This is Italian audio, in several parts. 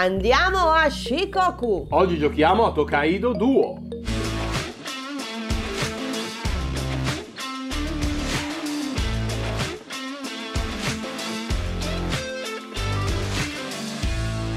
Andiamo a Shikoku! Oggi giochiamo a Tokaido Duo.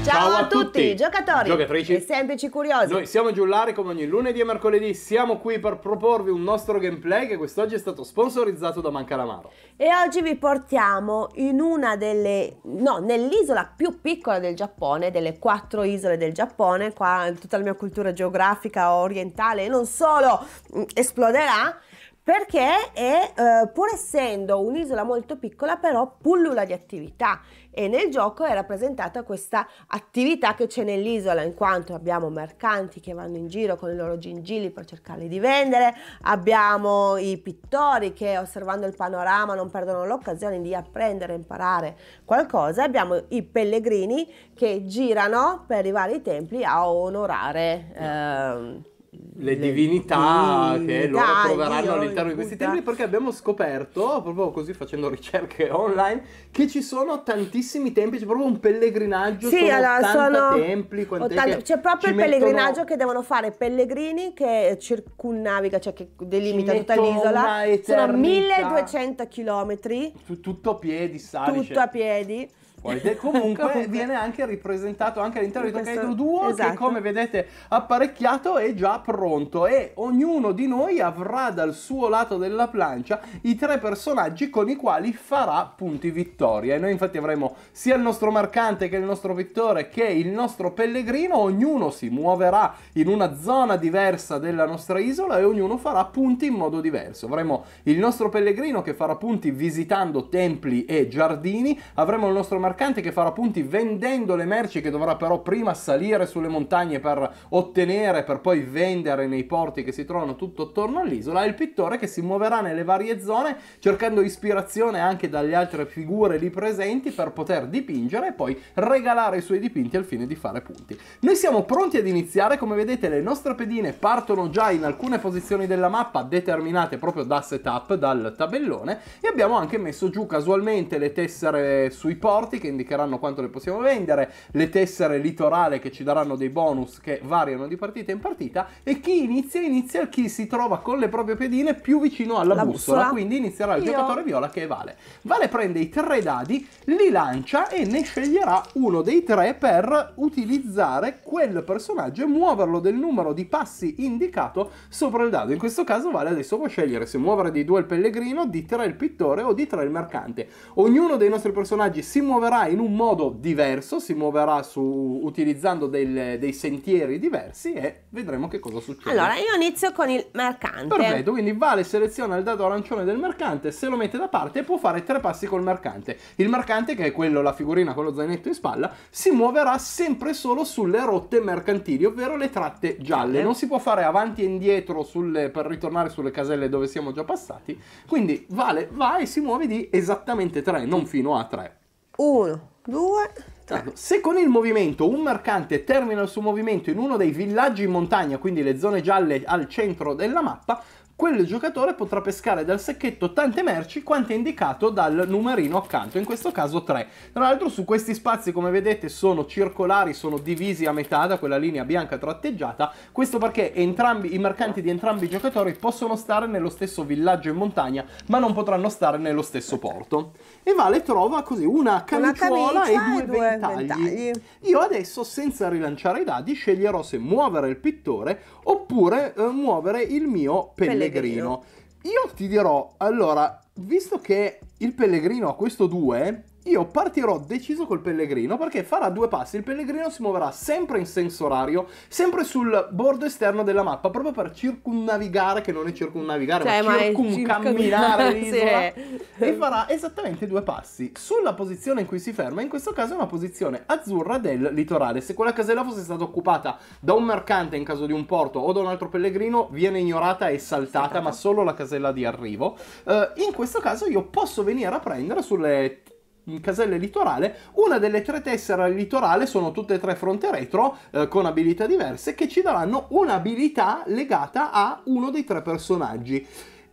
Ciao, Ciao a, a tutti, tutti, giocatori, giocatrici e semplici curiosi. Noi siamo Giullari come ogni lunedì e mercoledì. Siamo qui per proporvi un nostro gameplay che quest'oggi è stato sponsorizzato da Mancalamaro. E oggi vi portiamo in una delle no, nell'isola più piccola del Giappone, delle quattro isole del Giappone, qua tutta la mia cultura geografica orientale non solo mm, esploderà perché è, eh, pur essendo un'isola molto piccola, però pullula di attività e nel gioco è rappresentata questa attività che c'è nell'isola, in quanto abbiamo mercanti che vanno in giro con i loro gingilli per cercare di vendere, abbiamo i pittori che osservando il panorama non perdono l'occasione di apprendere, e imparare qualcosa, abbiamo i pellegrini che girano per i vari templi a onorare. Eh, le, le divinità, divinità che loro troveranno Dio, all'interno di questi templi perché abbiamo scoperto, proprio così facendo ricerche online, che ci sono tantissimi templi, c'è proprio un pellegrinaggio, sì, sono allora, 80 sono templi, 80, c'è proprio il pellegrinaggio mettono... che devono fare pellegrini che circunnaviga, cioè che delimita tutta l'isola, sono 1200 km, tutto a piedi, salice. tutto cioè. a piedi Ovoide. Comunque, Comunque viene anche ripresentato anche all'interno di Tokaido 2 esatto. che come vedete apparecchiato è già pronto e ognuno di noi avrà dal suo lato della plancia i tre personaggi con i quali farà punti vittoria e noi infatti avremo sia il nostro mercante che il nostro vittore che il nostro pellegrino, ognuno si muoverà in una zona diversa della nostra isola e ognuno farà punti in modo diverso. Avremo il nostro pellegrino che farà punti visitando templi e giardini, avremo il nostro mercante mercante che farà punti vendendo le merci che dovrà però prima salire sulle montagne per ottenere, per poi vendere nei porti che si trovano tutto attorno all'isola, e il pittore che si muoverà nelle varie zone cercando ispirazione anche dalle altre figure lì presenti per poter dipingere e poi regalare i suoi dipinti al fine di fare punti. Noi siamo pronti ad iniziare, come vedete le nostre pedine partono già in alcune posizioni della mappa determinate proprio da setup, dal tabellone e abbiamo anche messo giù casualmente le tessere sui porti che indicheranno quanto le possiamo vendere, le tessere litorale che ci daranno dei bonus che variano di partita in partita e chi inizia inizia chi si trova con le proprie pedine più vicino alla bussola. bussola, quindi inizierà il Io. giocatore viola che è Vale. Vale prende i tre dadi, li lancia e ne sceglierà uno dei tre per utilizzare quel personaggio e muoverlo del numero di passi indicato sopra il dado. In questo caso Vale adesso può scegliere se muovere di due il pellegrino, di tre il pittore o di tre il mercante. Ognuno dei nostri personaggi si muoverà muoverà in un modo diverso, si muoverà su, utilizzando del, dei sentieri diversi e vedremo che cosa succede. Allora, io inizio con il mercante. Perfetto, quindi Vale seleziona il dado arancione del mercante, se lo mette da parte può fare tre passi col mercante. Il mercante, che è quello, la figurina con lo zainetto in spalla, si muoverà sempre solo sulle rotte mercantili, ovvero le tratte gialle. Non si può fare avanti e indietro sulle, per ritornare sulle caselle dove siamo già passati. Quindi Vale va e si muove di esattamente tre, non fino a tre. 1, 2, ecco, se con il movimento un mercante termina il suo movimento in uno dei villaggi in montagna, quindi le zone gialle al centro della mappa, quel giocatore potrà pescare dal sacchetto tante merci quanto è indicato dal numerino accanto, in questo caso 3. Tra l'altro su questi spazi come vedete sono circolari, sono divisi a metà da quella linea bianca tratteggiata, questo perché entrambi, i mercanti di entrambi i giocatori possono stare nello stesso villaggio in montagna ma non potranno stare nello stesso porto. E Vale trova così una camiciola e due, e due ventagli. ventagli. Io adesso senza rilanciare i dadi sceglierò se muovere il pittore oppure eh, muovere il mio pellegrino. pellegrino. Io ti dirò, allora, visto che il pellegrino ha questo 2 io partirò deciso col pellegrino perché farà due passi, il pellegrino si muoverà sempre in senso orario, sempre sul bordo esterno della mappa, proprio per circunnavigare, che non è circunnavigare, cioè, ma, ma circuncamminare l'isola, sì. Cioè. e farà esattamente due passi sulla posizione in cui si ferma, in questo caso è una posizione azzurra del litorale, se quella casella fosse stata occupata da un mercante in caso di un porto o da un altro pellegrino, viene ignorata e saltata, sì, ma solo la casella di arrivo, uh, in questo caso io posso venire a prendere sulle caselle litorale, una delle tre tessere al litorale sono tutte e tre fronte retro eh, con abilità diverse che ci daranno un'abilità legata a uno dei tre personaggi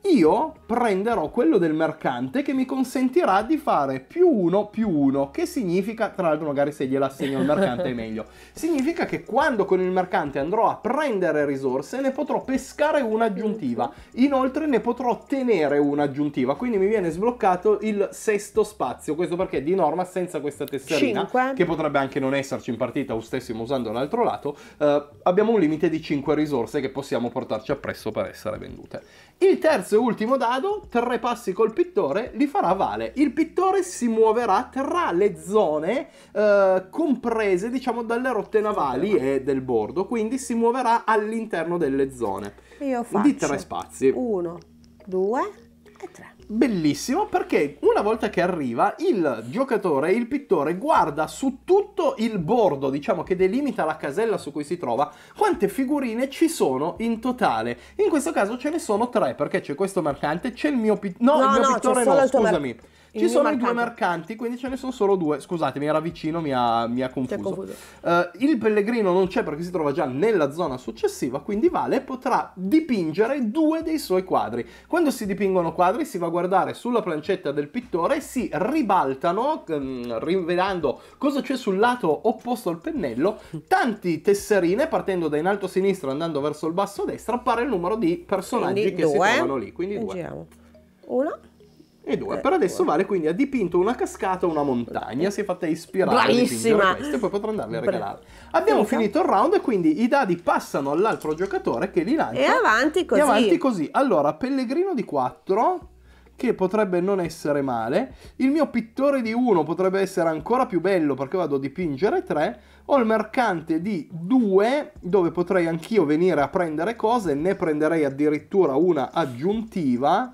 io prenderò quello del mercante che mi consentirà di fare più uno più uno, che significa, tra l'altro magari se gliela assegno al mercante è meglio, significa che quando con il mercante andrò a prendere risorse ne potrò pescare una aggiuntiva, inoltre ne potrò ottenere una aggiuntiva, quindi mi viene sbloccato il sesto spazio, questo perché di norma senza questa tesserina, 5. che potrebbe anche non esserci in partita o stessimo usando l'altro lato, eh, abbiamo un limite di 5 risorse che possiamo portarci appresso per essere vendute. Il terzo e ultimo dado, tre passi col pittore, li farà Vale. Il pittore si muoverà tra le zone eh, comprese, diciamo, dalle rotte navali e del bordo, quindi si muoverà all'interno delle zone. Io faccio di tre spazi. Uno, due e tre bellissimo perché una volta che arriva il giocatore, il pittore guarda su tutto il bordo, diciamo che delimita la casella su cui si trova, quante figurine ci sono in totale. In questo caso ce ne sono tre perché c'è questo mercante, c'è il mio pittore, no, no, il mio no, pittore no, scusami. Mer- ci sono marcante. due mercanti, quindi ce ne sono solo due. Scusatemi, era vicino, mi ha, mi ha confuso. confuso. Uh, il pellegrino non c'è perché si trova già nella zona successiva, quindi Vale potrà dipingere due dei suoi quadri. Quando si dipingono quadri si va a guardare sulla plancetta del pittore e si ribaltano, um, rivelando cosa c'è sul lato opposto al pennello, tanti tesserine partendo da in alto a sinistra andando verso il basso a destra, appare il numero di personaggi quindi che due. si trovano lì. Quindi due. Giriamo. E due. Eh, per adesso Vale quindi ha dipinto una cascata una montagna, si è fatta ispirare Bravissima! queste poi potrà andarle a regalare. Abbiamo Finca. finito il round quindi i dadi passano all'altro giocatore che li lancia. E avanti così. E avanti così. Allora, Pellegrino di 4 che potrebbe non essere male. Il mio pittore di 1 potrebbe essere ancora più bello perché vado a dipingere 3. Ho il mercante di 2 dove potrei anch'io venire a prendere cose, ne prenderei addirittura una aggiuntiva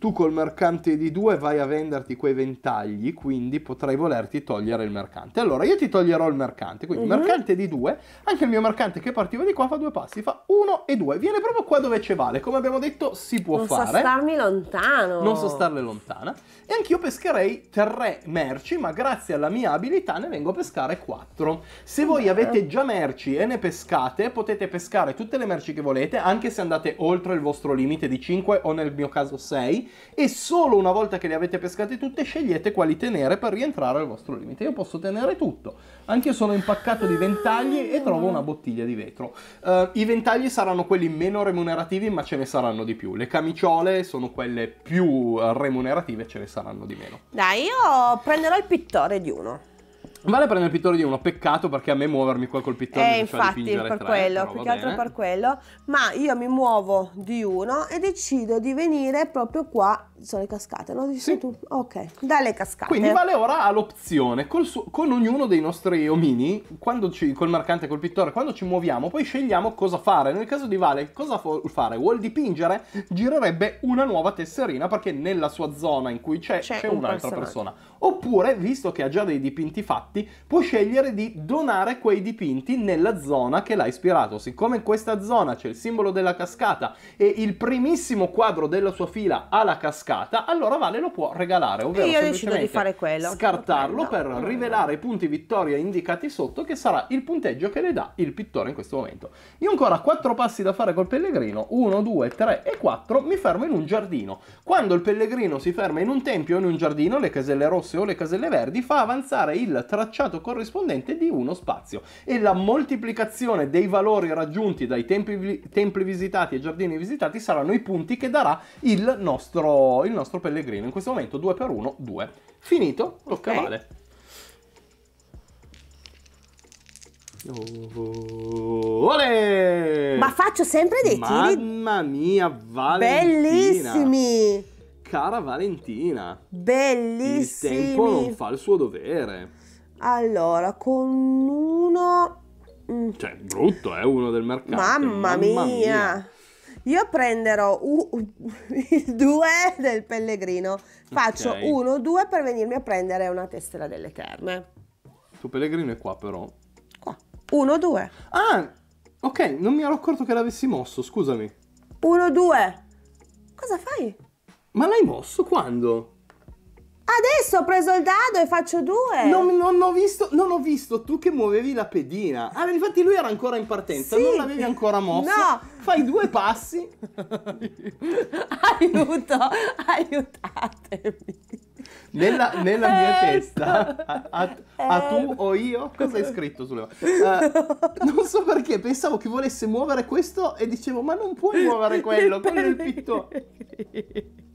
tu col mercante di due vai a venderti quei ventagli, quindi potrai volerti togliere il mercante. Allora io ti toglierò il mercante, quindi uh-huh. mercante di due, anche il mio mercante che partiva di qua fa due passi, fa uno e due, viene proprio qua dove c'è vale, come abbiamo detto si può non fare. Non so starmi lontano. Non so starle lontana. E anch'io pescherei tre merci, ma grazie alla mia abilità ne vengo a pescare quattro. Se voi uh-huh. avete già merci e ne pescate, potete pescare tutte le merci che volete, anche se andate oltre il vostro limite di 5 o nel mio caso 6 e solo una volta che le avete pescate tutte scegliete quali tenere per rientrare al vostro limite. Io posso tenere tutto, anche sono impaccato di ventagli e trovo una bottiglia di vetro. Uh, I ventagli saranno quelli meno remunerativi ma ce ne saranno di più, le camiciole sono quelle più eh, remunerative ce ne saranno di meno. Dai, io prenderò il pittore di uno. Vale prendere il pittore di uno, peccato perché a me muovermi qua col pittore eh, mi infatti, dipingere per tre, quello, più che altro per quello, ma io mi muovo di uno e decido di venire proprio qua, sono le cascate, no? dici sì. tu? Ok, dalle cascate. Quindi vale ora ha l'opzione, su- con ognuno dei nostri omini, ci, col mercante e col pittore, quando ci muoviamo poi scegliamo cosa fare, nel caso di Vale cosa fo- fare? Vuol dipingere? Girerebbe una nuova tesserina perché nella sua zona in cui c'è, c'è, c'è un un'altra personaggio. persona, oppure visto che ha già dei dipinti fatti, fatti, può scegliere di donare quei dipinti nella zona che l'ha ispirato. Siccome in questa zona c'è il simbolo della cascata e il primissimo quadro della sua fila ha la cascata, allora Vale lo può regalare, ovvero io decido di fare quello. scartarlo quello. per rivelare i punti vittoria indicati sotto che sarà il punteggio che le dà il pittore in questo momento. Io ancora 4 passi da fare col pellegrino, 1, 2, 3 e 4, mi fermo in un giardino. Quando il pellegrino si ferma in un tempio o in un giardino, le caselle rosse o le caselle verdi, fa avanzare il 3 tracciato corrispondente di uno spazio e la moltiplicazione dei valori raggiunti dai tempi, templi visitati e giardini visitati saranno i punti che darà il nostro, il nostro pellegrino. In questo momento 2 per 1, 2. Finito, tocca okay. Vale. Olè! Ma faccio sempre dei Mamma tiri. Mamma mia, Valentina! Bellissimi! Cara Valentina! Bellissimi! Il tempo non fa il suo dovere. Allora, con uno... Mm. Cioè, brutto, è eh? uno del mercato. Mamma, Mamma mia. mia. Io prenderò u- u- il 2 del pellegrino. Faccio 1-2 okay. per venirmi a prendere una tessera delle terme. Il tuo pellegrino è qua però. Qua. 1-2. Ah, ok, non mi ero accorto che l'avessi mosso, scusami. 1-2. Cosa fai? Ma l'hai mosso quando? Adesso ho preso il dado e faccio due. Non, non, ho, visto, non ho visto tu che muovevi la pedina. Ah, infatti lui era ancora in partenza, sì. non l'avevi ancora mossa. No. Fai due passi. Aiuto, aiutatemi. Nella, nella mia ecco. testa, a, a, a, ecco. tu o io, cosa hai scritto sulle uh, Non so perché, pensavo che volesse muovere questo e dicevo, ma non puoi muovere quello, quello è il pittore.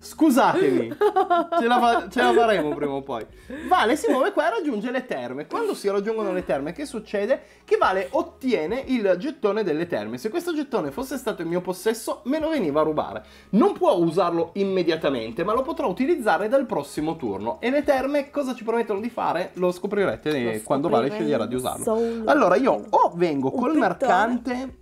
Scusatemi, ce la, fa- ce la, faremo prima o poi. Vale si muove qua e raggiunge le terme. Quando si raggiungono le terme, che succede? Che Vale ottiene il gettone delle terme. Se questo gettone fosse stato in mio possesso, me lo veniva a rubare. Non può usarlo immediatamente, ma lo potrò utilizzare dal prossimo turno. E le terme cosa ci promettono di fare? Lo scoprirete lo eh, quando Vale sceglierà di usarlo. Allora, io o vengo col mercante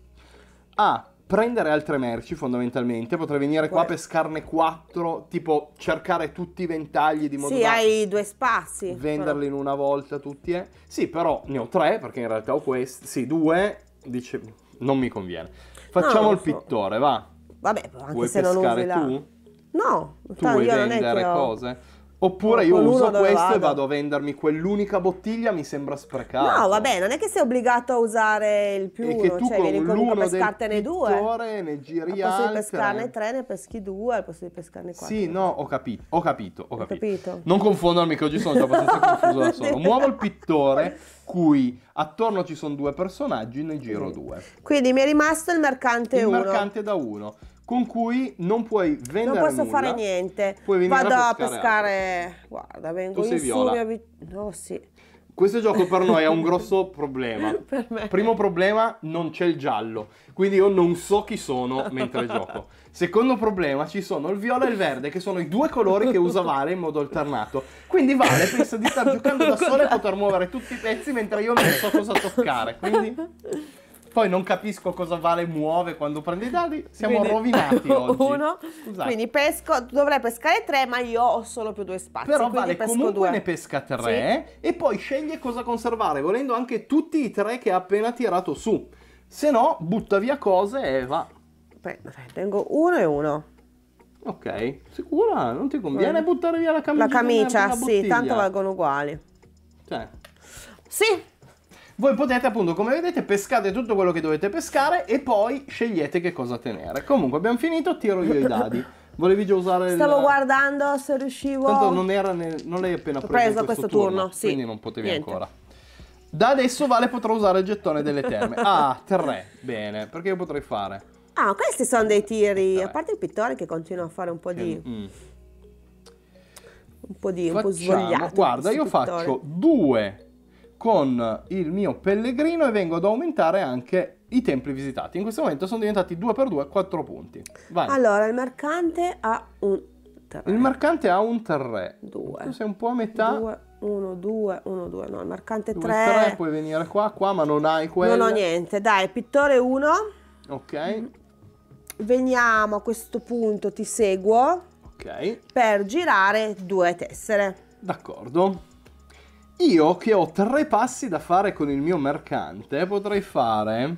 a prendere altre merci fondamentalmente, potrei venire qua, a pescarne quattro, tipo cercare tutti i ventagli di modo Sì, hai due spazi. Venderli però. in una volta tutti, eh. Sì, però ne ho tre perché in realtà ho questi, sì, due, dice non mi conviene. Facciamo no, il so. pittore, va. Vabbè, anche Vuoi se non usi la... tu? No, tu vuoi vendere ho... cose? Oppure io uso questo e vado a vendermi quell'unica bottiglia, mi sembra sprecato. No, vabbè, non è che sei obbligato a usare il più e tu cioè vieni comunque a pescartene due. ne giri al posto di pescarne tre, ne peschi due, al posto di pescarne quattro. Sì, no, ho capito, ho capito, ho capito. capito. Non confondermi che oggi sono già abbastanza confuso da solo. Muovo il pittore cui attorno ci sono due personaggi, ne giro due. Quindi mi è rimasto il mercante 1. Il uno. mercante da 1 con cui non puoi vendere Non posso nulla, fare niente. Puoi Vado a pescare... A pescare... Guarda, vengo tu in Sumia... Vi... No, oh, sì. Questo gioco per noi è un grosso problema. per me. Primo problema, non c'è il giallo. Quindi io non so chi sono mentre gioco. Secondo problema, ci sono il viola e il verde, che sono i due colori che usa Vale in modo alternato. Quindi Vale pensa di star giocando da sola e poter muovere tutti i pezzi mentre io non so cosa toccare. Quindi... Poi non capisco cosa vale muove quando prende i dadi. Siamo quindi, rovinati oggi. Uno. Scusate. Esatto. Quindi pesco, dovrei pescare tre, ma io ho solo più due spazi. Però vale comunque due. ne pesca tre sì. e poi sceglie cosa conservare, volendo anche tutti i tre che ha appena tirato su. Se no, butta via cose e va. Beh, tengo uno e uno. Ok, sicura? Non ti conviene eh. buttare via la camicia? La camicia, sì, tanto valgono uguali. Cioè. Sì, voi potete appunto, come vedete, pescate tutto quello che dovete pescare e poi scegliete che cosa tenere. Comunque abbiamo finito, tiro io i dadi. Volevi già usare Stavo il... guardando se riuscivo. Tanto non, era nel... non l'hai appena preso, preso questo, questo turno, turno, sì. quindi non potevi Niente. ancora. Da adesso Vale potrà usare il gettone delle terme. ah, tre. Bene, perché io potrei fare? Ah, questi sono dei tiri. A parte il pittore che continua a fare un po' di... Mm. Un po' di... Facciamo, po' svogliato. Guarda, io pittore. faccio due con il mio pellegrino e vengo ad aumentare anche i templi visitati. In questo momento sono diventati 2 per 2, 4 punti. Vai. Allora, il mercante ha un 3. Il mercante ha un 3. 2. Tu sei un po' a metà. 2, 1, 2, 1, 2. No, il mercante 3. 3 puoi venire qua, qua, ma non hai quello. Non ho niente. Dai, pittore 1. Ok. Veniamo a questo punto, ti seguo. Ok. Per girare due tessere. D'accordo. Io che ho tre passi da fare con il mio mercante potrei fare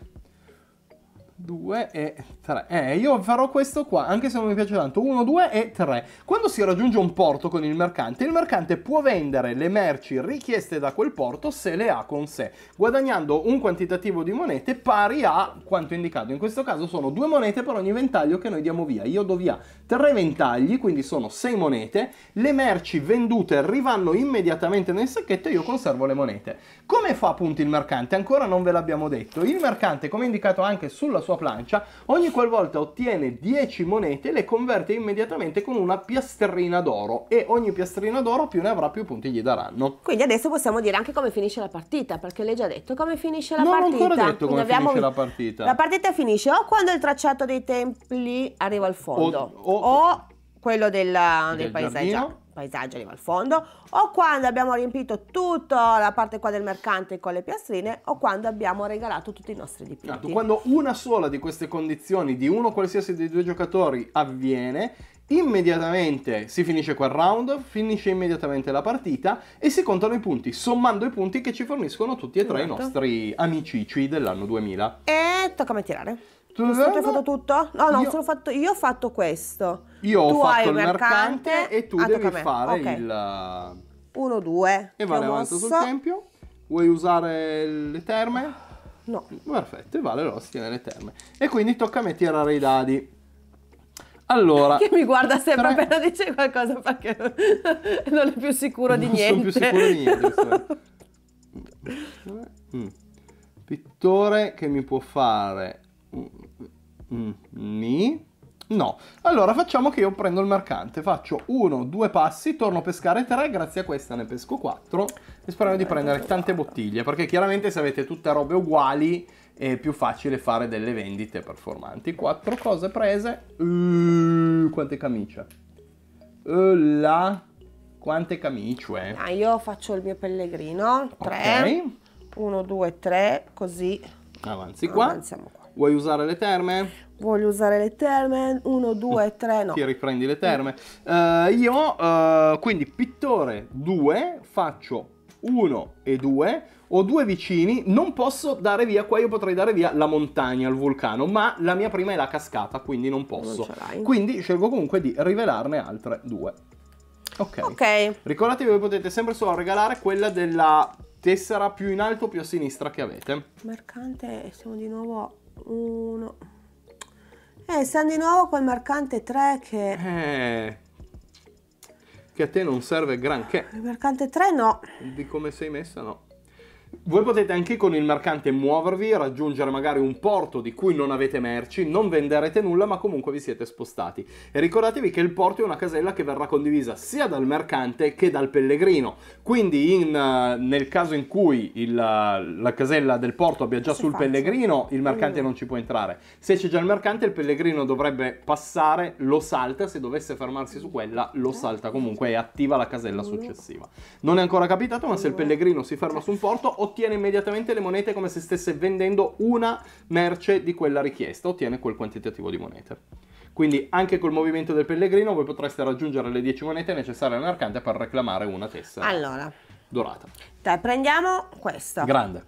2 e 3. Eh, io farò questo qua, anche se non mi piace tanto. 1, 2 e 3. Quando si raggiunge un porto con il mercante, il mercante può vendere le merci richieste da quel porto se le ha con sé, guadagnando un quantitativo di monete pari a quanto indicato. In questo caso sono due monete per ogni ventaglio che noi diamo via. Io do via tre ventagli, quindi sono sei monete. Le merci vendute arrivano immediatamente nel sacchetto e io conservo le monete. Come fa appunto il mercante? Ancora non ve l'abbiamo detto. Il mercante, come indicato anche sulla sua sua plancia, ogni qualvolta ottiene 10 monete le converte immediatamente con una piastrina d'oro e ogni piastrina d'oro più ne avrà più punti gli daranno. Quindi adesso possiamo dire anche come finisce la partita, perché lei già detto come finisce la non partita. Non ho ancora detto come abbiamo... finisce la partita. La partita finisce o quando il tracciato dei templi arriva al fondo o, o, o quello della, del, del paesaggio paesaggio arriva al fondo, o quando abbiamo riempito tutta la parte qua del mercante con le piastrine, o quando abbiamo regalato tutti i nostri dipinti. Certo, quando una sola di queste condizioni di uno qualsiasi dei due giocatori avviene, immediatamente si finisce quel round, finisce immediatamente la partita e si contano i punti, sommando i punti che ci forniscono tutti e tre esatto. i nostri amicici dell'anno 2000. E tocca a me tirare. L'ho sempre fatto tutto? No, no, io, fatto, io ho fatto questo. Io tu ho fatto il mercante, mercante e tu ah, devi fare okay. il... 1, eh, 2. E vale avanti sul tempio. Vuoi usare le terme? No. Perfetto, e vale allora si terme. E quindi tocca a me tirare i dadi. Allora. Che mi guarda sempre tre... appena dice qualcosa perché non è più sicuro non di niente. Non sono più sicuro di niente. Mm. Pittore che mi può fare Mm, mi? No. Allora facciamo che io prendo il mercante, faccio uno, due passi, torno a pescare tre, grazie a questa ne pesco quattro e spero di prendere tante bottiglie, perché chiaramente se avete tutte robe uguali è più facile fare delle vendite performanti. Quattro cose prese. Uh, quante camicie? Uh, là. Quante camicie? Ah, io faccio il mio pellegrino. Tre. Okay. Uno, due, tre. Così. Avanzi qua. Avanziamo qua. Vuoi usare le terme? Voglio usare le terme, 1, 2, 3, no. Ti riprendi le mm. terme. Uh, io uh, quindi pittore 2, faccio 1 e 2, ho due vicini, non posso dare via, qua io potrei dare via la montagna, il vulcano, ma la mia prima è la cascata, quindi non posso. Non quindi scelgo comunque di rivelarne altre due. Ok. okay. Ricordatevi che potete sempre solo regalare quella della tessera più in alto o più a sinistra che avete. Mercante, siamo di nuovo 1. Eh, stanno di nuovo col mercante 3 che... Eh, che a te non serve granché. Il mercante 3 no. Di come sei messa no. Voi potete anche con il mercante muovervi, raggiungere magari un porto di cui non avete merci, non venderete nulla ma comunque vi siete spostati. E ricordatevi che il porto è una casella che verrà condivisa sia dal mercante che dal pellegrino, quindi in, eh, nel caso in cui il, eh, la casella del porto abbia già sul faccio? pellegrino, il mercante mm. non ci può entrare. Se c'è già il mercante il pellegrino dovrebbe passare, lo salta, se dovesse fermarsi su quella lo salta comunque e attiva la casella mm. successiva. Non è ancora capitato ma se il pellegrino si ferma su un porto ottiene immediatamente le monete come se stesse vendendo una merce di quella richiesta, ottiene quel quantitativo di monete. Quindi anche col movimento del pellegrino voi potreste raggiungere le 10 monete necessarie all'arcante per reclamare una tessera. Allora. Dorata. Dai, prendiamo questa. Grande.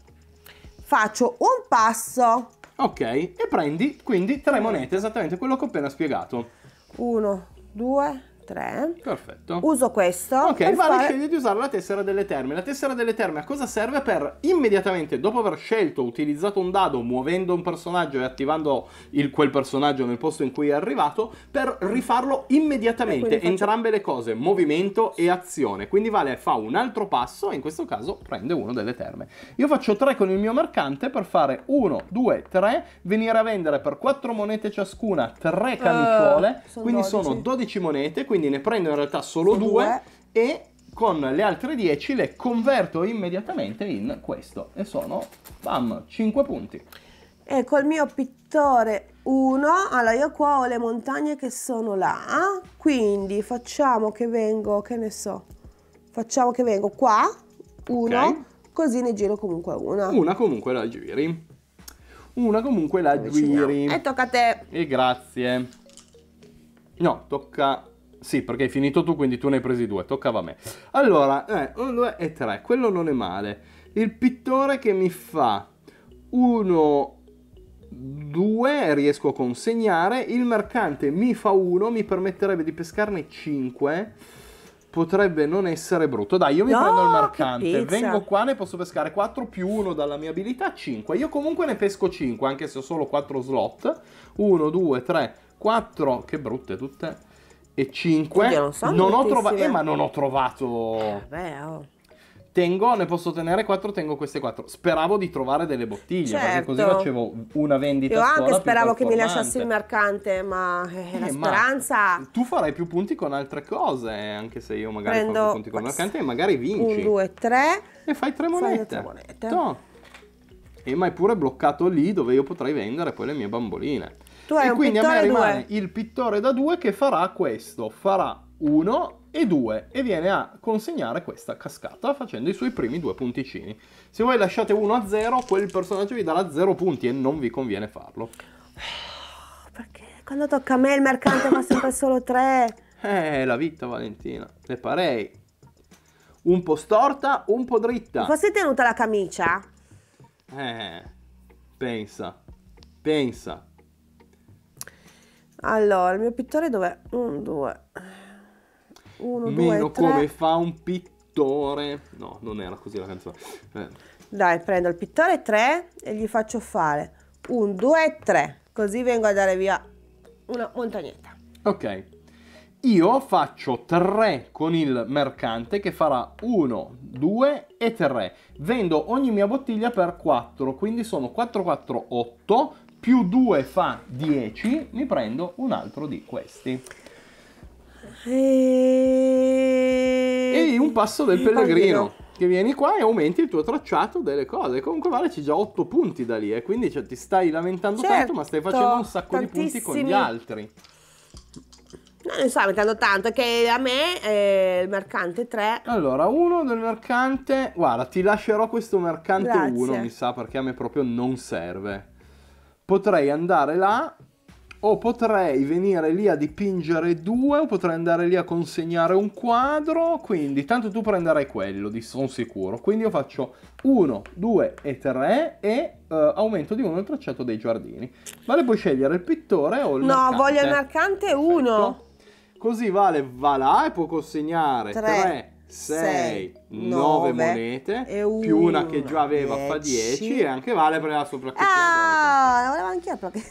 Faccio un passo. Ok, e prendi quindi tre monete, esattamente quello che ho appena spiegato. Uno, due, 3. Perfetto. Uso questo. Ok, Vale fare... sceglie di usare la tessera delle terme. La tessera delle terme a cosa serve? Per immediatamente dopo aver scelto, utilizzato un dado, muovendo un personaggio e attivando il, quel personaggio nel posto in cui è arrivato, per rifarlo immediatamente. Faccio... Entrambe le cose, movimento e azione. Quindi Vale fa un altro passo e in questo caso prende uno delle terme. Io faccio 3 con il mio mercante per fare 1, 2, 3, venire a vendere per 4 monete ciascuna 3 ah, camicole, uh, sono quindi 12. sono 12 monete, quindi quindi ne prendo in realtà solo due, due e con le altre 10 le converto immediatamente in questo e sono, bam, 5 punti. E col mio pittore 1, allora io qua ho le montagne che sono là, quindi facciamo che vengo, che ne so, facciamo che vengo qua, 1, okay. così ne giro comunque una. Una comunque la giri. Una comunque la giri. E tocca a te. E grazie. No, tocca sì, perché hai finito tu, quindi tu ne hai presi due, toccava a me. Allora, 1, eh, 2 e 3, quello non è male. Il pittore che mi fa 1, 2, riesco a consegnare. Il mercante mi fa 1, mi permetterebbe di pescarne 5 potrebbe non essere brutto. Dai, io mi no, prendo il mercante, vengo qua, ne posso pescare 4 più 1 dalla mia abilità, 5. Io comunque ne pesco 5, anche se ho solo 4 slot. 1, 2, 3, 4, che brutte tutte e 5. Oddio, non, so non ho trovato... Eh, ma non ho trovato... Eh, oh. Tengo, ne posso tenere 4, tengo queste 4. Speravo di trovare delle bottiglie, certo. perché così certo. facevo una vendita. Io anche speravo che mi lasciassi il mercante, ma eh, la eh, speranza. Ma tu farai più punti con altre cose, anche se io magari Prendo... più punti con il mercante e magari vinci. 1, 2, 3. E fai 3 monete. Fai Tre monete. No. E ma è pure bloccato lì dove io potrei vendere poi le mie bamboline. Tu hai e un quindi a me rimane due. il pittore da due che farà questo, farà uno e due e viene a consegnare questa cascata facendo i suoi primi due punticini. Se voi lasciate uno a zero, quel personaggio vi darà zero punti e non vi conviene farlo. Perché quando tocca a me il mercante va sempre solo tre? Eh, la vita Valentina, le parei. Un po' storta, un po' dritta. Forse tenuta la camicia? Eh, pensa, pensa. Allora, il mio pittore dov'è? Un, due. Uno, Meno due, come fa un pittore. No, non era così la canzone. Eh. Dai, prendo il pittore 3 e gli faccio fare un, due, tre. Così vengo a dare via una montagnetta. Ok. Io faccio 3 con il mercante che farà 1, 2 e 3. Vendo ogni mia bottiglia per 4, quindi sono 4, 4, 8 più 2 fa 10, mi prendo un altro di questi. E, e un passo del pellegrino che vieni qua e aumenti il tuo tracciato delle cose. Comunque vale, c'è già 8 punti da lì, e eh? quindi cioè, ti stai lamentando certo, tanto, ma stai certo, facendo un sacco tantissimi. di punti con gli altri. No, non sto mettendo tanto, che a me eh, il mercante 3. Allora, uno del mercante. Guarda, ti lascerò questo mercante 1, mi sa, perché a me proprio non serve potrei andare là o potrei venire lì a dipingere due o potrei andare lì a consegnare un quadro, quindi tanto tu prenderai quello, di sono sicuro. Quindi io faccio 1, 2 e 3 e uh, aumento di uno il tracciato dei giardini. Vale puoi scegliere il pittore o il no, mercante. voglio il mercante 1. Così Vale va là e può consegnare 3 6, 9 monete e un, più una che già aveva dieci. fa 10 e anche Vale per la sopra ah, la volevo anch'io perché...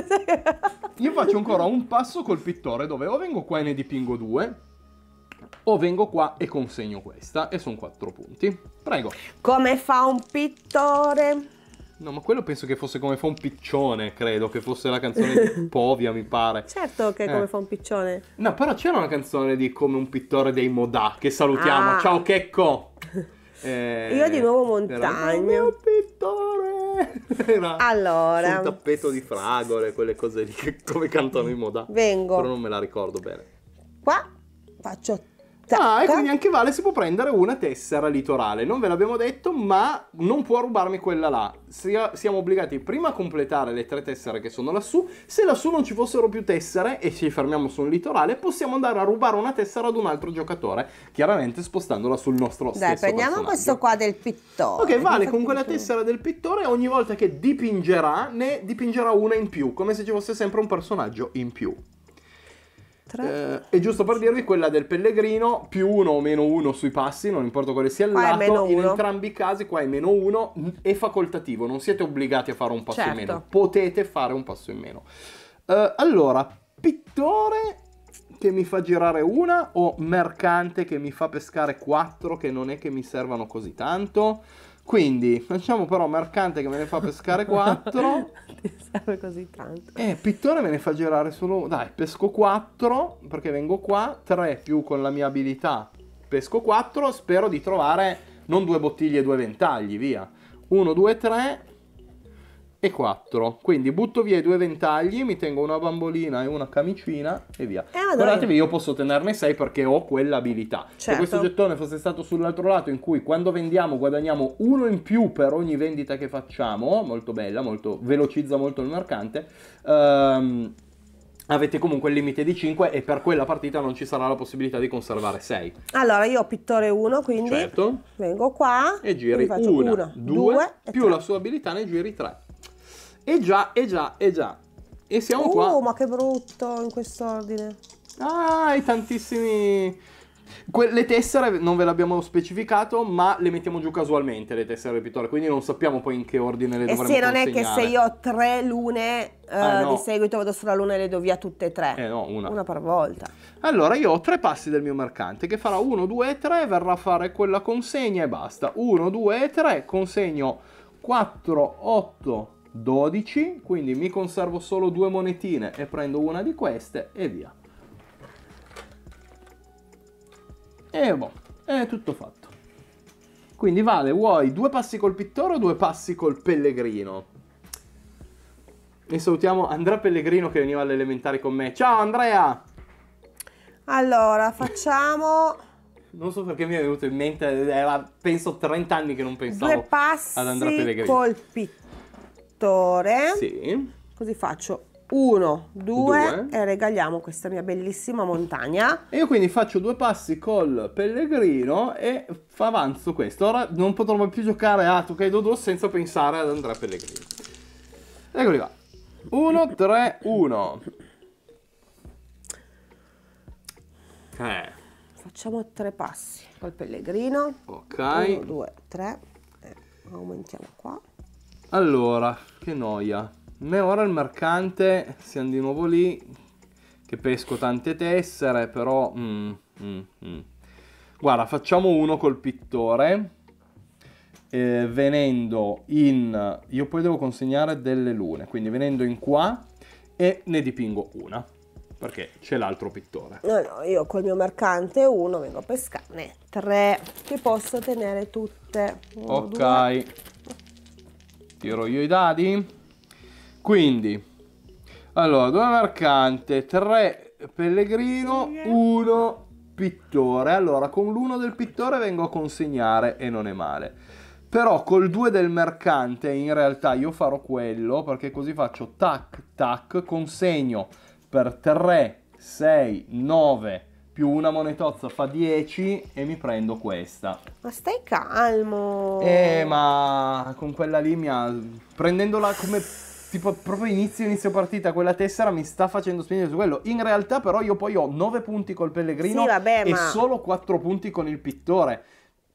Io faccio ancora un passo col pittore dove o vengo qua e ne dipingo due, o vengo qua e consegno questa e sono quattro punti. Prego. Come fa un pittore? No, ma quello penso che fosse come fa un piccione, credo, che fosse la canzone di Povia, mi pare. Certo che è eh. come fa un piccione. No, però c'era una canzone di come un pittore dei Modà, che salutiamo. Ah. Ciao Checco! Eh, Io di nuovo montagna. Come un pittore Era allora, sul tappeto di fragole, quelle cose lì che, come cantano in moda. Vengo. Però non me la ricordo bene. Qua faccio Tacca. Ah, e quindi anche Vale si può prendere una tessera litorale. Non ve l'abbiamo detto, ma non può rubarmi quella là. Sia, siamo obbligati prima a completare le tre tessere che sono lassù. Se lassù non ci fossero più tessere e ci fermiamo su un litorale, possiamo andare a rubare una tessera ad un altro giocatore, chiaramente spostandola sul nostro Dai, stesso Dai, prendiamo questo qua del pittore. Ok, Vale con quella tessera del pittore ogni volta che dipingerà ne dipingerà una in più, come se ci fosse sempre un personaggio in più. 3. Eh, e giusto per dirvi quella del pellegrino, più 1 o meno 1 sui passi, non importa quale sia il qua lato, in uno. entrambi i casi qua è meno 1, è facoltativo, non siete obbligati a fare un passo certo. in meno, certo. potete fare un passo in meno. Uh, allora, pittore che mi fa girare una o mercante che mi fa pescare 4 che non è che mi servano così tanto? Quindi facciamo però Mercante che me ne fa pescare 4. Ti serve così tanto. E Pittore me ne fa girare solo... Dai, pesco 4 perché vengo qua, 3 più con la mia abilità. Pesco 4, spero di trovare non due bottiglie e due ventagli, via. 1, 2, 3, e 4. Quindi butto via i due ventagli, mi tengo una bambolina e una camicina e via. Eh, Guardatevi, io posso tenerne 6 perché ho quell'abilità. Certo. Se questo gettone fosse stato sull'altro lato, in cui quando vendiamo guadagniamo uno in più per ogni vendita che facciamo, molto bella, molto, velocizza molto il mercante. Um, avete comunque il limite di 5 e per quella partita non ci sarà la possibilità di conservare 6. Allora io ho pittore 1, quindi certo. vengo qua e giri 1, 2 più tre. la sua abilità ne giri 3. E già, e già, e già. E siamo oh, qua. Oh, ma che brutto in quest'ordine. Ah, i tantissimi... Que- le tessere non ve le abbiamo specificato, ma le mettiamo giù casualmente le tessere repitorie, quindi non sappiamo poi in che ordine le eh dovremmo consegnare. E se non consegnare. è che se io ho tre lune eh, eh, no. di seguito vado sulla luna e le do via tutte e tre. Eh no, una. Una per volta. Allora io ho tre passi del mio mercante che farà uno, due e 3, verrà a fare quella consegna e basta. Uno, due e 3, consegno 4, 8, 12, quindi mi conservo solo due monetine e prendo una di queste e via. E boh, è tutto fatto. Quindi vale, vuoi due passi col pittore o due passi col pellegrino? E salutiamo Andrea Pellegrino che veniva all'elementare con me. Ciao Andrea! Allora, facciamo... Non so perché mi è venuto in mente, era penso 30 anni che non pensavo due passi ad Andrea Pellegrino. col pittore settore. Sì. Così faccio uno, due, due, e regaliamo questa mia bellissima montagna. E io quindi faccio due passi col pellegrino e avanzo questo. Ora non potrò più giocare a Tokaido okay, 2 senza pensare ad Andrea Pellegrino. Eccoli qua. 1, 3, 1. Eh. Facciamo tre passi col pellegrino. Ok. 1, 2, 3. Aumentiamo qua. Allora, che noia. Ne ora il mercante, siamo di nuovo lì, che pesco tante tessere, però... Mm, mm, mm. Guarda, facciamo uno col pittore, eh, venendo in... Io poi devo consegnare delle lune, quindi venendo in qua e ne dipingo una, perché c'è l'altro pittore. No, no, io col mio mercante uno vengo a pescarne tre, che posso tenere tutte. Uno, ok. Due tiro io i dadi quindi allora due mercante tre pellegrino uno pittore allora con l'uno del pittore vengo a consegnare e non è male però col 2 del mercante in realtà io farò quello perché così faccio tac tac consegno per 3 6 9 più una monetozza fa 10 e mi prendo questa. Ma stai calmo. Eh, ma con quella lì mi ha... Prendendola come... Tipo proprio inizio, inizio partita, quella tessera mi sta facendo spingere su quello. In realtà però io poi ho 9 punti col Pellegrino sì, vabbè, e ma... solo 4 punti con il pittore.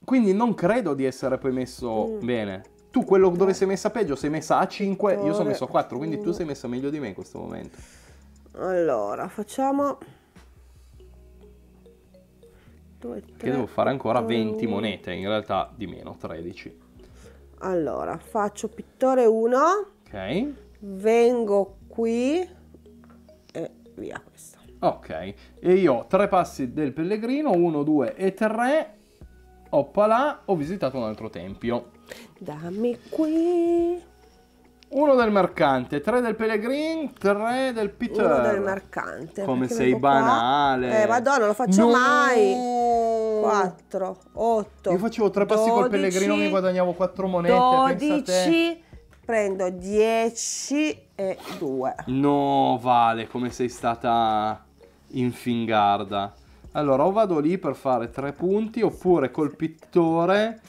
Quindi non credo di essere poi messo mm. bene. Tu quello dove sei messa peggio sei messa a 5, io sono messo a 4, quindi tu mm. sei messa meglio di me in questo momento. Allora, facciamo... 2, 3, che devo fare ancora 20 monete, in realtà di meno, 13. Allora, faccio pittore 1. Ok. Vengo qui e via questa. Ok, e io ho tre passi del pellegrino, 1, 2 e 3. Oppala, ho visitato un altro tempio. Dammi qui del mercante, 3 del Pellegrin, 3 del Peter. 1 del mercante. Come sei banale. Qua... Eh, madonna, lo faccio no. mai. 4, 8. Io facevo tre passi col Pellegrino, mi guadagnavo 4 monete. 12. Prendo 10 e 2. No, vale, come sei stata infingarda. Allora, o vado lì per fare 3 punti, oppure col pittore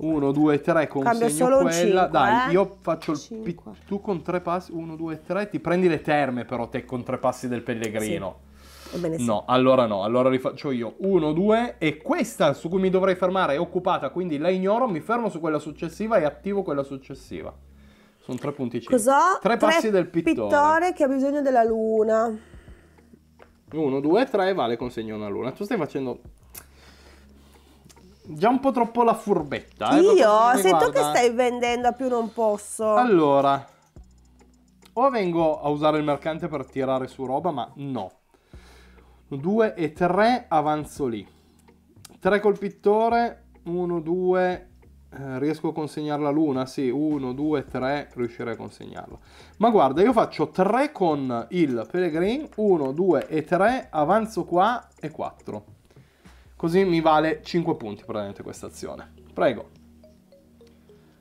1, 2, 3, consegno solo quella. 5, Dai, eh? io faccio il 5. tu con tre passi, 1, 2, 3, ti prendi le terme però te con tre passi del pellegrino. Sì. Ebbene, sì. No, allora no, allora rifaccio io 1, 2 e questa su cui mi dovrei fermare è occupata, quindi la ignoro, mi fermo su quella successiva e attivo quella successiva. Sono tre punti C. Cos'ho? Tre passi tre del pittore. pittore che ha bisogno della luna. 1, 2, 3, vale, consegno una luna. Tu stai facendo già un po' troppo la furbetta. Eh, Io? Sei tu che stai vendendo a più non posso. Allora, o vengo a usare il mercante per tirare su roba, ma no. Due e tre avanzo lì. Tre col pittore, uno, due... Eh, riesco a consegnarla l'una? Sì, 1, 2, 3, riuscirei a consegnarla. Ma guarda, io faccio 3 con il Pellegrin, 1, 2 e 3, avanzo qua e 4. Così mi vale 5 punti probabilmente questa azione. Prego.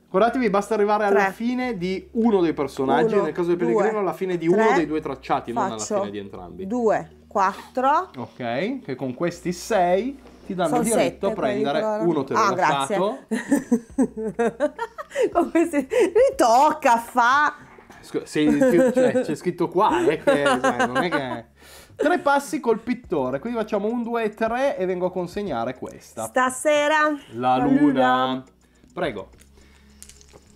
Guardatevi, basta arrivare alla Tre. fine di uno dei personaggi, Uno, nel caso del pellegrino alla fine di uno dei due tracciati, non alla fine di entrambi. 2, 4. Ok, che con questi 6 ti danno Sono diritto a prendere poi uno te l'ho Ah, grazie. lasciato. Con questi ritocca, fa. Scusa, cioè, c'è scritto qua, eh, che, cioè, non è che Tre passi col pittore, quindi facciamo un, due, tre e vengo a consegnare questa. Stasera la luna. luna. Prego.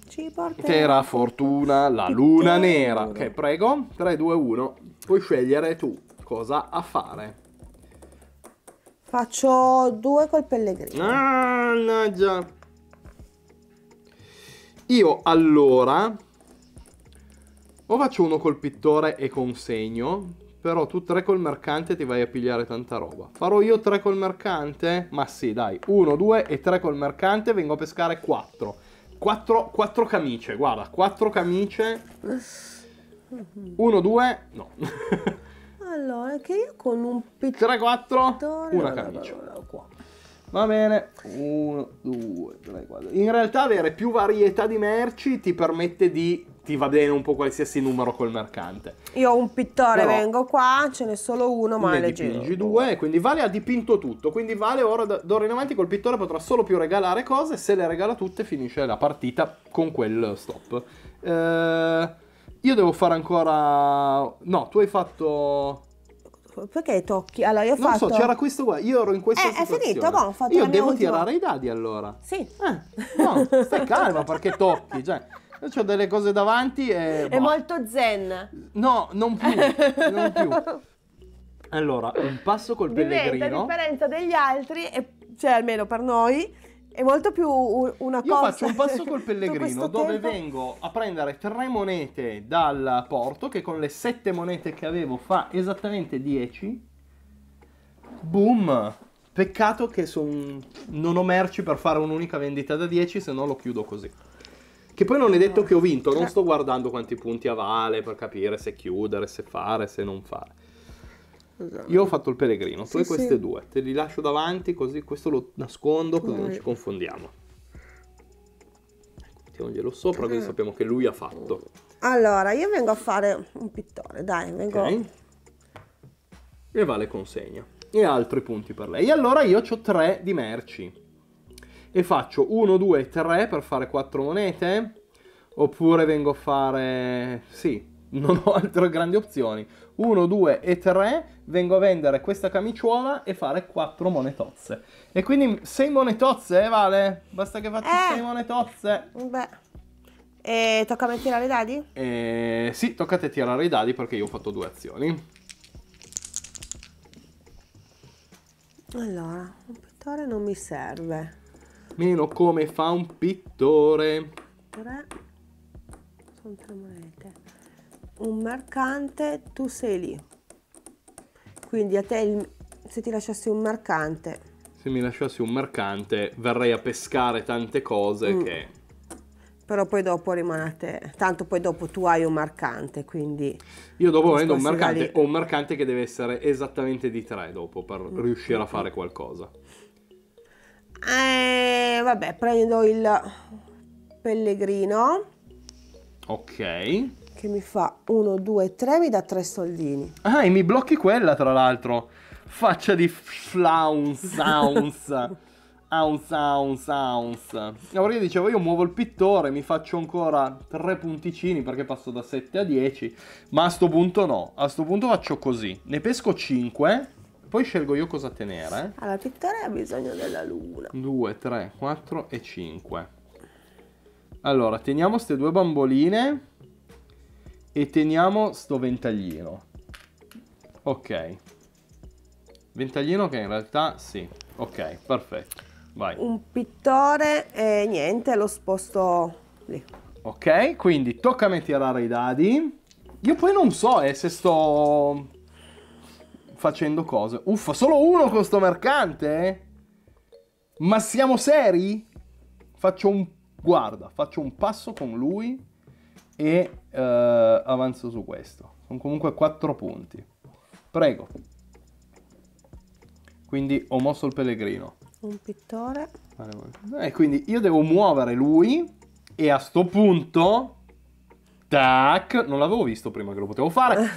Ci porta. porterà fortuna la luna nera. Ok, prego. 3, 2, 1. Puoi scegliere tu cosa a fare. Faccio due col pellegrino. Mannaggia. Ah, Io allora o faccio uno col pittore e consegno, però tu tre col mercante ti vai a pigliare tanta roba. Farò io tre col mercante? Ma sì, dai. Uno, due e tre col mercante. Vengo a pescare quattro. Quattro, quattro camicie, guarda. Quattro camicie. Uno, due. No. allora, che io con un pezzetto... Tre, quattro. Una camicia. Va bene, Uno, due, tre, quattro. In realtà avere più varietà di merci ti permette di ti va bene un po' qualsiasi numero col mercante. Io ho un pittore, Però, vengo qua, ce n'è solo uno, ma è leggero. dipingi due, quindi Vale ha dipinto tutto, quindi Vale ora d'ora in avanti col pittore potrà solo più regalare cose, se le regala tutte finisce la partita con quel stop. Eh, io devo fare ancora... no, tu hai fatto perché tocchi? Allora io ho non fatto. Non so, c'era questo qua. Io ero in questa eh, situazione. È finito, boh, ho fatto Io devo ultima. tirare i dadi allora. Sì. Eh, no, boh, stai calma perché tocchi. Cioè, io ho delle cose davanti e... È boh. molto zen. No, non più, non più. Allora, un passo col Diventa, pellegrino. a differenza degli altri, e, cioè almeno per noi, è molto più una cosa. Io faccio un passo col pellegrino dove tempo... vengo a prendere tre monete dal porto, che con le sette monete che avevo fa esattamente dieci. Boom! Peccato che son... non ho merci per fare un'unica vendita da 10, se no lo chiudo così. Che poi non è detto che ho vinto, non cioè sto guardando quanti punti avale per capire se chiudere, se fare, se non fare. Esatto. Io ho fatto il pellegrino, tu sì, hai queste sì. due, te li lascio davanti così questo lo nascondo così Vai. non ci confondiamo. Mettiamoglielo sopra così ah. sappiamo che lui ha fatto. Allora, io vengo a fare un pittore, dai, vengo... Okay. E vale consegna. E altri punti per lei. E allora io ho tre di merci e faccio 1, 2, 3 per fare 4 monete. Oppure vengo a fare... Sì, non ho altre grandi opzioni. 1, 2 e 3 vengo a vendere questa camiciuola e fare 4 monetozze. E quindi 6 monetozze, eh, Vale? Basta che faccio 6 eh. monetozze. Beh. E tocca a me tirare i dadi? Eh, sì, tocca a te tirare i dadi perché io ho fatto due azioni. Allora, un pittore non mi serve meno come fa un pittore. Tre, sono tre monete. Un mercante, tu sei lì. Quindi a te, il, se ti lasciassi un mercante... Se mi lasciassi un mercante, verrei a pescare tante cose mm. che però poi dopo rimane a te. Tanto poi dopo tu hai un mercante, quindi... Io dopo avendo un marcante, ho un mercante che deve essere esattamente di tre dopo per mm. riuscire a fare qualcosa. Eh, vabbè, prendo il pellegrino. Ok. Che mi fa 1, 2, 3, mi dà 3 soldini. Ah, e mi blocchi quella, tra l'altro. Faccia di flounce, ounce. ounce, ounce, ounce. No, io dicevo, io muovo il pittore, mi faccio ancora tre punticini perché passo da 7 a 10, ma a sto punto no, a sto punto faccio così, ne pesco 5 poi scelgo io cosa tenere. Allora, pittore ha bisogno della luna. 2, 3, 4 e 5. Allora, teniamo queste due bamboline e teniamo sto ventaglino. Ok. Ventaglino che in realtà sì. Ok, perfetto. Vai. Un pittore e niente, lo sposto lì. Ok, quindi tocca a me tirare i dadi. Io poi non so eh, se sto facendo cose. Uffa, solo uno con sto mercante? Eh? Ma siamo seri? Faccio un... Guarda, faccio un passo con lui e uh, avanzo su questo. Sono comunque quattro punti. Prego. Quindi ho mosso il pellegrino. Un pittore. E eh, quindi io devo muovere lui e a sto punto Tac, non l'avevo visto prima che lo potevo fare.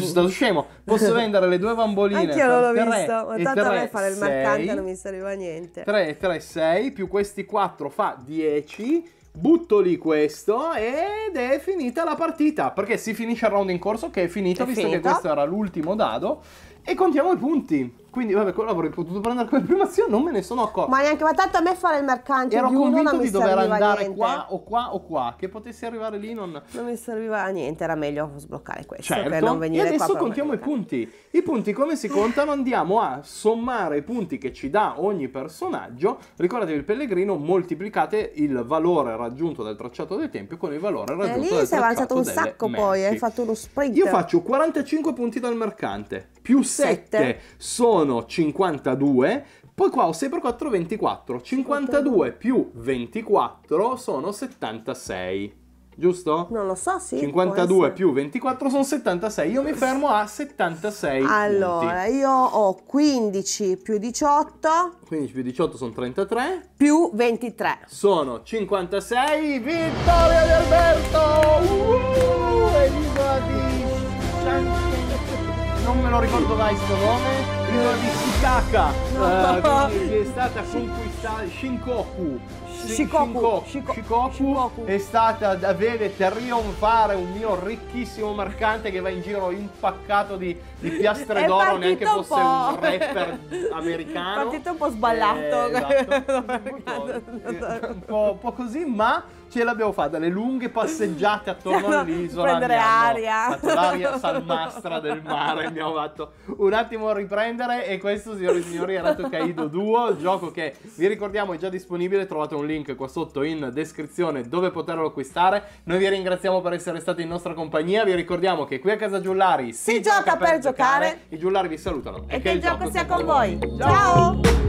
Stato scemo. Posso vendere le due bamboline. Anch'io non l'ho visto. Ma tanto 3, a me fare il marcante non mi serviva niente. 3, 3, 6 più questi 4 fa 10. Butto lì questo ed è finita la partita. Perché si finisce il round in corso che è finito, è visto finita. che questo era l'ultimo dado. E contiamo i punti. Quindi, vabbè, quello l'avrei potuto prendere come prima azione, non me ne sono accorto. Ma neanche, ma tanto a me fare il mercante Ero di convinto di dover andare niente. qua o qua o qua, che potessi arrivare lì non... Non mi serviva a niente, era meglio sbloccare questo certo. per non venire E adesso qua contiamo i punti. I punti come si contano? Andiamo a sommare i punti che ci dà ogni personaggio. Ricordatevi il pellegrino, moltiplicate il valore raggiunto dal tracciato del tempio con il valore eh, raggiunto eh, lì si è avanzato un sacco merci. poi, hai fatto uno sprint. Io faccio 45 punti dal mercante, più 7, 7. sono sono 52, poi qua ho 6 per 4, 24. 52 più 24 sono 76. Giusto? Non lo so, sì. 52 più 24 sono 76. Io mi fermo a 76. Allora, punti. io ho 15 più 18. 15 più 18 sono 33. Più 23. Sono 56. Vittoria di Alberto! Uh, Elisa di... Non me lo ricordo mai sto nome prima di Shikaka, no. eh, che è stata conquistata Shinkoku. Shikoku, Shikoku, Shikoku, Shikoku è stata da davvero trionfare un mio ricchissimo mercante che va in giro impaccato di, di piastre d'oro, neanche fosse un rapper americano. È partito un po' sballato. Eh, esatto. un, po', un po' così, ma ce l'abbiamo fatta, le lunghe passeggiate attorno all'isola. Prendere aria. l'aria salmastra del mare, abbiamo fatto un attimo riprendere prendere e questo signori e signori era Tokaido Duo, gioco che vi ricordiamo è già disponibile, trovate un link qua sotto in descrizione dove poterlo acquistare. Noi vi ringraziamo per essere stati in nostra compagnia, vi ricordiamo che qui a casa Giullari si, si gioca, gioca, per giocare. giocare. I Giullari vi salutano e, e che, che, il gioco sia con voi. voi. Ciao. Ciao.